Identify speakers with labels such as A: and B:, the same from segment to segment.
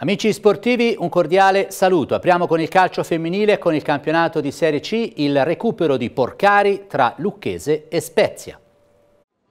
A: Amici sportivi, un cordiale saluto. Apriamo con il calcio femminile con il campionato di Serie C, il recupero di Porcari tra Lucchese e Spezia.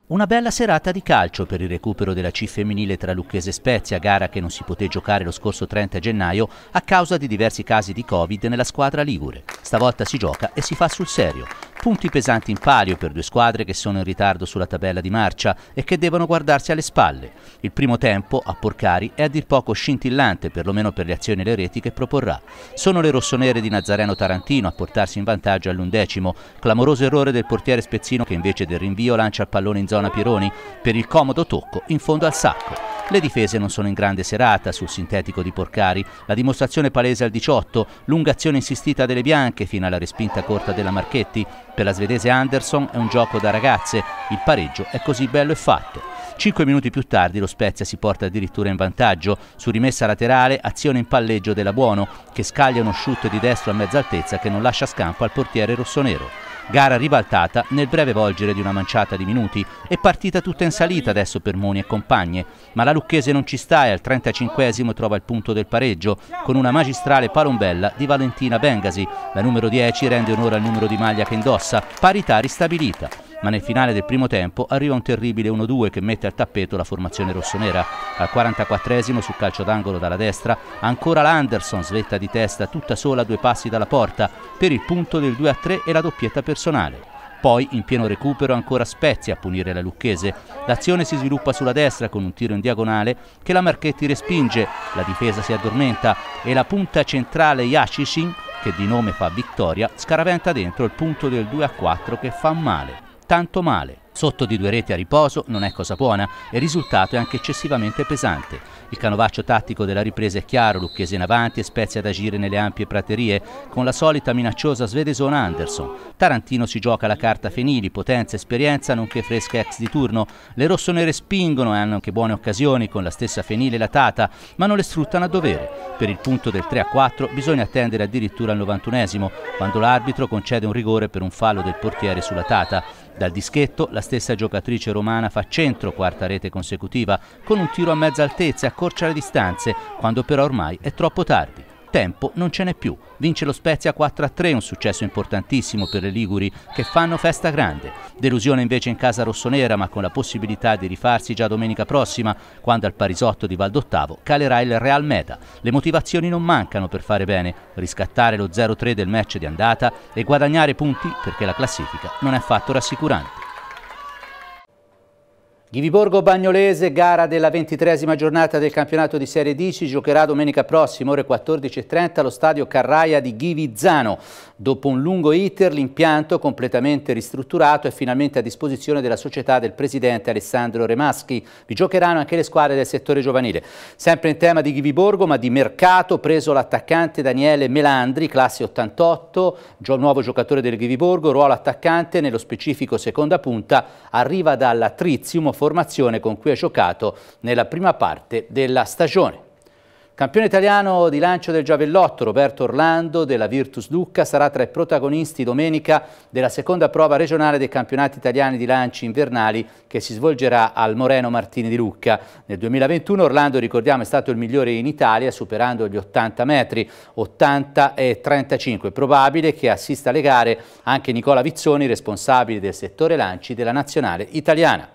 A: Una bella serata di calcio per il recupero della C femminile tra Lucchese e Spezia, gara che non si poté giocare lo scorso 30 gennaio a causa di diversi casi di Covid nella squadra ligure. Stavolta si gioca e si fa sul serio. Punti pesanti in palio per due squadre che sono in ritardo sulla tabella di marcia e che devono guardarsi alle spalle. Il primo tempo, a Porcari, è a dir poco scintillante, perlomeno per le azioni e le reti che proporrà. Sono le rossonere di Nazareno Tarantino a portarsi in vantaggio all'undecimo. Clamoroso errore del portiere Spezzino che invece del rinvio lancia il pallone in zona Pironi per il comodo tocco in fondo al sacco. Le difese non sono in grande serata sul sintetico di Porcari. La dimostrazione palese al 18, lunga azione insistita delle bianche fino alla respinta corta della Marchetti. Per la svedese Anderson è un gioco da ragazze. Il pareggio è così bello e fatto. Cinque minuti più tardi lo Spezia si porta addirittura in vantaggio. Su rimessa laterale, azione in palleggio della Buono, che scaglia uno shoot di destro a mezza altezza che non lascia scampo al portiere rossonero. Gara ribaltata nel breve volgere di una manciata di minuti e partita tutta in salita adesso per Moni e compagne, ma la Lucchese non ci sta e al 35 trova il punto del pareggio con una magistrale palombella di Valentina Bengasi. La numero 10 rende onore al numero di maglia che indossa, parità ristabilita ma nel finale del primo tempo arriva un terribile 1-2 che mette al tappeto la formazione rossonera. Al 44esimo sul calcio d'angolo dalla destra, ancora l'Anderson svetta di testa tutta sola a due passi dalla porta per il punto del 2-3 e la doppietta personale. Poi, in pieno recupero, ancora Spezia a punire la Lucchese. L'azione si sviluppa sulla destra con un tiro in diagonale che la Marchetti respinge, la difesa si addormenta e la punta centrale Yashishin, che di nome fa vittoria, scaraventa dentro il punto del 2 a 4 che fa male tanto male. Sotto di due reti a riposo non è cosa buona e il risultato è anche eccessivamente pesante. Il canovaccio tattico della ripresa è chiaro, Lucchese in avanti e Spezia ad agire nelle ampie praterie con la solita minacciosa svedesona Anderson. Tarantino si gioca la carta Fenili, potenza, esperienza nonché fresca ex di turno. Le rossonere spingono e hanno anche buone occasioni con la stessa Fenile latata, ma non le sfruttano a dovere. Per il punto del 3 a 4 bisogna attendere addirittura al 91 quando l'arbitro concede un rigore per un fallo del portiere sulla tata. Dal dischetto la stessa giocatrice romana fa centro quarta rete consecutiva con un tiro a mezza altezza e accorcia le distanze quando però ormai è troppo tardi. Tempo non ce n'è più. Vince lo Spezia 4-3, un successo importantissimo per le Liguri che fanno festa grande. Delusione invece in casa rossonera, ma con la possibilità di rifarsi già domenica prossima, quando al Parisotto di Valdottavo calerà il Real Meta. Le motivazioni non mancano per fare bene, riscattare lo 0-3 del match di andata e guadagnare punti perché la classifica non è affatto rassicurante. Ghiviborgo Bagnolese, gara della ventitresima giornata del campionato di Serie D, si giocherà domenica prossima, ore 14.30, allo stadio Carraia di Ghivizzano. Dopo un lungo iter, l'impianto, completamente ristrutturato, è finalmente a disposizione della società del presidente Alessandro Remaschi. Vi giocheranno anche le squadre del settore giovanile. Sempre in tema di Ghiviborgo, ma di mercato, preso l'attaccante Daniele Melandri, classe 88, nuovo giocatore del Ghiviborgo, ruolo attaccante, nello specifico seconda punta, arriva dalla Trizium, formazione con cui ha giocato nella prima parte della stagione. Campione italiano di lancio del giavellotto Roberto Orlando della Virtus Lucca sarà tra i protagonisti domenica della seconda prova regionale dei campionati italiani di lanci invernali che si svolgerà al Moreno Martini di Lucca. Nel 2021 Orlando, ricordiamo, è stato il migliore in Italia superando gli 80 metri, 80 e 35. probabile che assista alle gare anche Nicola Vizzoni, responsabile del settore lanci della nazionale italiana.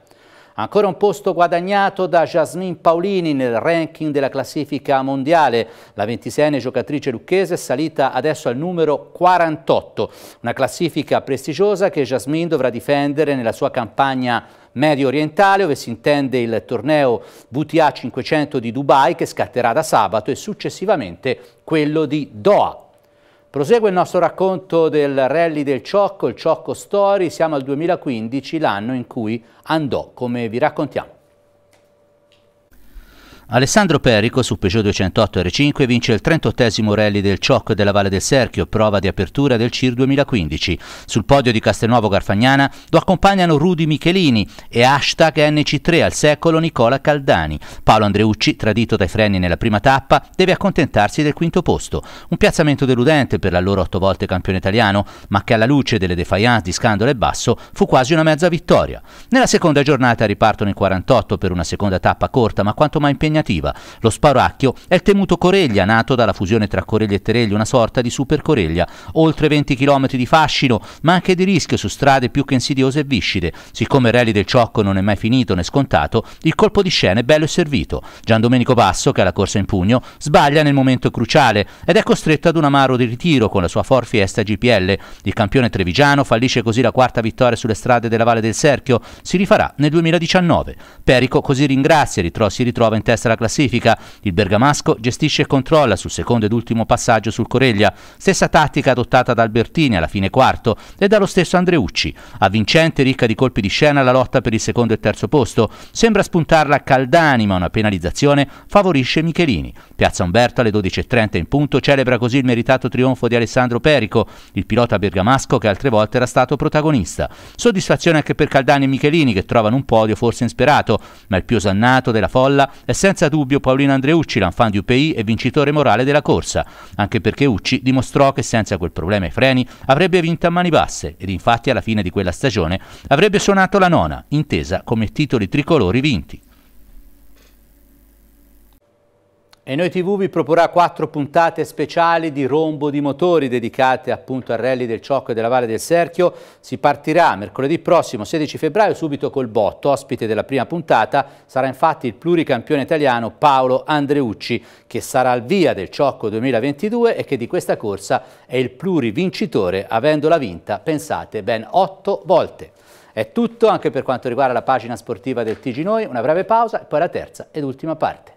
A: Ancora un posto guadagnato da Jasmine Paolini nel ranking della classifica mondiale. La 26enne giocatrice lucchese è salita adesso al numero 48, una classifica prestigiosa che Jasmine dovrà difendere nella sua campagna medio orientale dove si intende il torneo VTA 500 di Dubai che scatterà da sabato e successivamente quello di Doha. Prosegue il nostro racconto del rally del Ciocco, il Ciocco Story, siamo al 2015, l'anno in cui andò, come vi raccontiamo. Alessandro Perico su Peugeot 208 R5 vince il 38 rally del Ciocco della Valle del Serchio, prova di apertura del CIR 2015. Sul podio di Castelnuovo Garfagnana lo accompagnano Rudy Michelini e hashtag NC3 al secolo Nicola Caldani. Paolo Andreucci, tradito dai freni nella prima tappa, deve accontentarsi del quinto posto. Un piazzamento deludente per l'allora otto volte campione italiano, ma che alla luce delle defiance di Scandalo e Basso fu quasi una mezza vittoria. Nella seconda giornata ripartono i 48 per una seconda tappa corta, ma quanto mai impegnativa impegnativa. Lo sparacchio è il temuto Coreglia, nato dalla fusione tra Coreglia e Tereglia, una sorta di super Coreglia. Oltre 20 km di fascino, ma anche di rischio su strade più che insidiose e viscide. Siccome il rally del Ciocco non è mai finito né scontato, il colpo di scena è bello e servito. Gian Domenico Basso, che ha la corsa in pugno, sbaglia nel momento cruciale ed è costretto ad un amaro di ritiro con la sua forfiesta GPL. Il campione trevigiano fallisce così la quarta vittoria sulle strade della Valle del Serchio, si rifarà nel 2019. Perico così ringrazia e si ritrova in testa la classifica. Il bergamasco gestisce e controlla sul secondo ed ultimo passaggio sul Coreglia, stessa tattica adottata da Albertini alla fine quarto e dallo stesso Andreucci. Avvincente, ricca di colpi di scena, la lotta per il secondo e terzo posto. Sembra spuntarla a Caldani, ma una penalizzazione favorisce Michelini. Piazza Umberto alle 12.30 in punto celebra così il meritato trionfo di Alessandro Perico, il pilota bergamasco che altre volte era stato protagonista. Soddisfazione anche per Caldani e Michelini che trovano un podio forse insperato, ma il più osannato della folla è sempre senza dubbio Paolino Andreucci, l'anfan di pays e vincitore morale della corsa, anche perché Ucci dimostrò che senza quel problema ai freni avrebbe vinto a mani basse ed infatti alla fine di quella stagione avrebbe suonato la nona, intesa come titoli tricolori vinti. E noi TV vi proporrà quattro puntate speciali di Rombo di Motori dedicate appunto al rally del Ciocco e della Valle del Serchio. Si partirà mercoledì prossimo 16 febbraio subito col botto. Ospite della prima puntata sarà infatti il pluricampione italiano Paolo Andreucci che sarà al via del Ciocco 2022 e che di questa corsa è il plurivincitore avendola vinta, pensate, ben otto volte. È tutto anche per quanto riguarda la pagina sportiva del TG Noi, una breve pausa e poi la terza ed ultima parte.